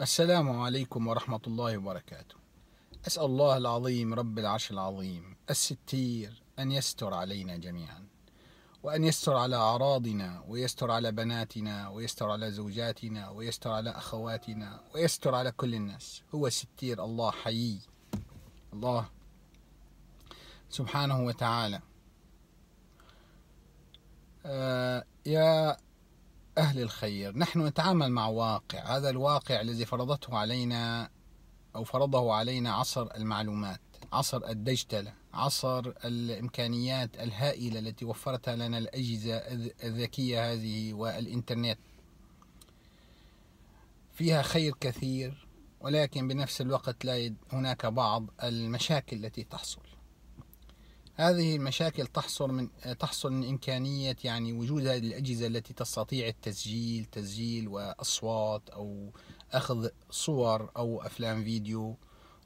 السلام عليكم ورحمة الله وبركاته أسأل الله العظيم رب العرش العظيم الستير أن يستر علينا جميعا وأن يستر على أعراضنا ويستر على بناتنا ويستر على زوجاتنا ويستر على أخواتنا ويستر على كل الناس هو ستير الله حيي الله سبحانه وتعالى آه يا أهل الخير نحن نتعامل مع واقع هذا الواقع الذي فرضته علينا أو فرضه علينا عصر المعلومات عصر الدجتلة عصر الإمكانيات الهائلة التي وفرتها لنا الأجهزة الذكية هذه والإنترنت فيها خير كثير ولكن بنفس الوقت لا هناك بعض المشاكل التي تحصل هذه المشاكل تحصل من تحصل من إمكانية يعني وجود هذه الأجهزة التي تستطيع التسجيل تسجيل وأصوات أو أخذ صور أو أفلام فيديو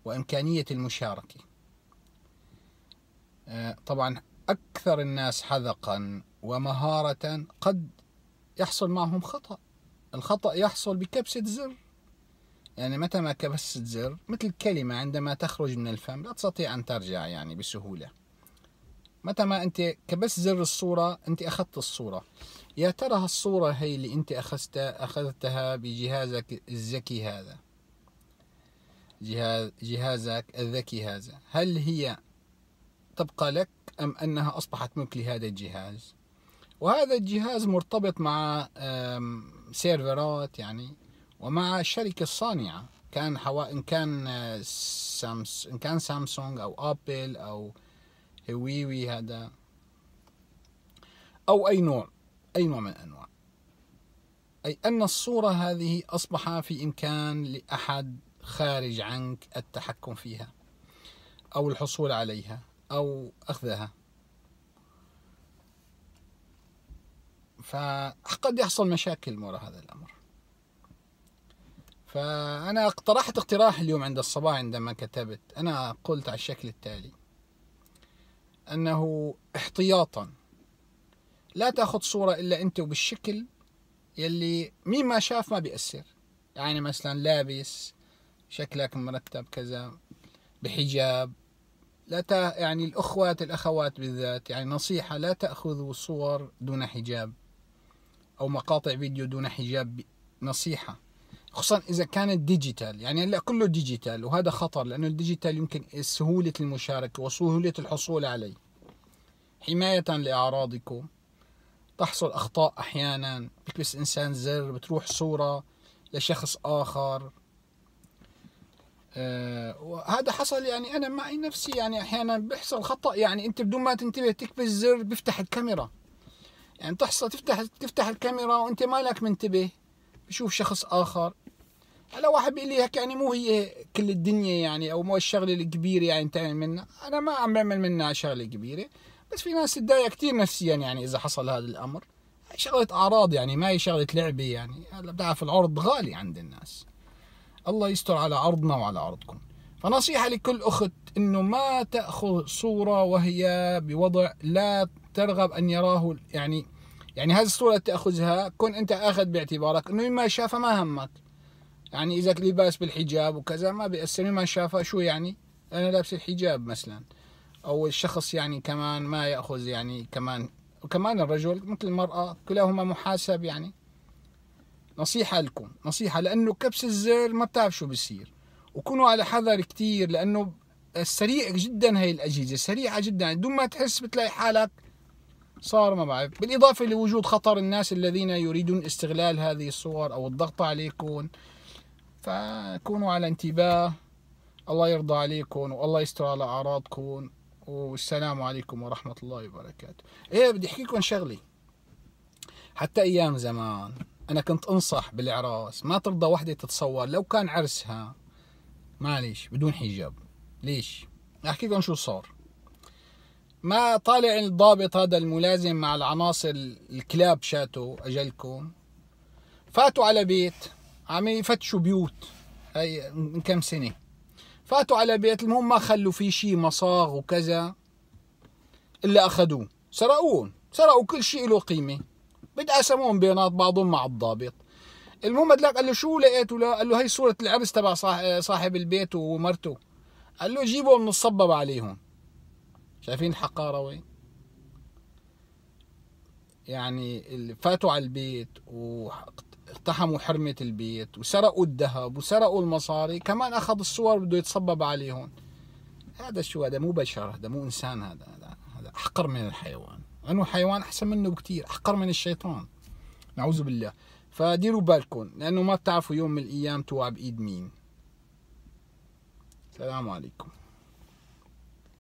وإمكانية المشاركة آه، طبعا أكثر الناس حذقا ومهارة قد يحصل معهم خطأ الخطأ يحصل بكبسة زر يعني متى ما كبست زر مثل كلمة عندما تخرج من الفم لا تستطيع أن ترجع يعني بسهولة متى ما انت كبس زر الصوره انت اخذت الصوره يا ترى هالصوره هي اللي انت اخذتها اخذتها بجهازك الذكي هذا جهاز جهازك الذكي هذا هل هي تبقى لك ام انها اصبحت ملك لهذا الجهاز وهذا الجهاز مرتبط مع سيرفرات يعني ومع شركة صانعة كان حوا إن كان آه، سامس إن كان سامسونج أو أبل أو هويوي هذا أو أي نوع أي نوع من الأنواع أي أن الصورة هذه أصبح في إمكان لأحد خارج عنك التحكم فيها أو الحصول عليها أو أخذها فقد يحصل مشاكل وراء هذا الأمر فأنا اقترحت اقتراح اليوم عند الصباح عندما كتبت أنا قلت على الشكل التالي أنه احتياطا لا تأخذ صورة إلا أنت وبالشكل يلي مين ما شاف ما بيأثر يعني مثلا لابس شكلك مرتب كذا بحجاب لا ت... يعني الأخوات الأخوات بالذات يعني نصيحة لا تأخذوا صور دون حجاب أو مقاطع فيديو دون حجاب نصيحة خصوصا اذا كانت ديجيتال يعني هلا كله ديجيتال وهذا خطر لانه الديجيتال يمكن سهوله المشاركه وسهوله الحصول عليه حمايه لاعراضكم تحصل اخطاء احيانا بكبس انسان زر بتروح صوره لشخص اخر أه وهذا حصل يعني انا معي نفسي يعني احيانا بيحصل خطا يعني انت بدون ما تنتبه تكبس زر بيفتح الكاميرا يعني تحصل تفتح تفتح الكاميرا وانت مالك منتبه بشوف شخص اخر على واحد بيقول لي هيك يعني مو هي كل الدنيا يعني او مو الشغله الكبيره يعني تعمل منها انا ما عم بعمل منها شغله كبيره بس في ناس تضايق كثير نفسيا يعني اذا حصل هذا الامر هي شغله اعراض يعني ما هي شغله لعبه يعني هلا بتعرف العرض غالي عند الناس الله يستر على عرضنا وعلى عرضكم فنصيحه لكل اخت انه ما تاخذ صوره وهي بوضع لا ترغب ان يراه يعني يعني هذه الصوره تاخذها كن انت اخذ باعتبارك انه ما شافها ما همك يعني إذا لباس بالحجاب وكذا ما بيأثر ما شافه شو يعني أنا لابس الحجاب مثلا أو الشخص يعني كمان ما يأخذ يعني كمان وكمان الرجل مثل المرأة كلاهما محاسب يعني نصيحة لكم نصيحة لأنه كبس الزر ما بتعرف شو بصير وكونوا على حذر كثير لأنه سريع جدا هي الأجهزة سريعة جدا يعني دون ما تحس بتلاقي حالك صار ما بعرف بالإضافة لوجود خطر الناس الذين يريدون استغلال هذه الصور أو الضغط عليكم فكونوا على انتباه الله يرضى عليكم والله يستر على اعراضكم والسلام عليكم ورحمه الله وبركاته ايه بدي احكي لكم شغله حتى ايام زمان انا كنت انصح بالعراس ما ترضى وحده تتصور لو كان عرسها معليش بدون حجاب ليش احكي لكم شو صار ما طالع الضابط هذا الملازم مع العناصر الكلاب شاتو اجلكم فاتوا على بيت عم يفتشوا بيوت هي من كم سنه فاتوا على بيت المهم ما خلوا فيه شيء مصاغ وكذا الا اخذوه سرقوهم سرقوا كل شيء له قيمه بتقاسموهم بينات بعضهم مع الضابط المهم قال له شو لقيت ولا قال له هي صورة العرس تبع صاحب البيت ومرته قال له جيبوا من الصبب عليهم شايفين الحقارة وين يعني فاتوا على البيت اقتحموا حرمة البيت وسرقوا الذهب وسرقوا المصاري كمان أخذ الصور بده يتصبب عليهم هذا شو هذا مو بشر هذا مو إنسان هذا هذا أحقر من الحيوان لأنه حيوان أحسن منه بكتير أحقر من الشيطان نعوذ بالله فديروا بالكم لأنه ما بتعرفوا يوم من الأيام توقع بإيد مين السلام عليكم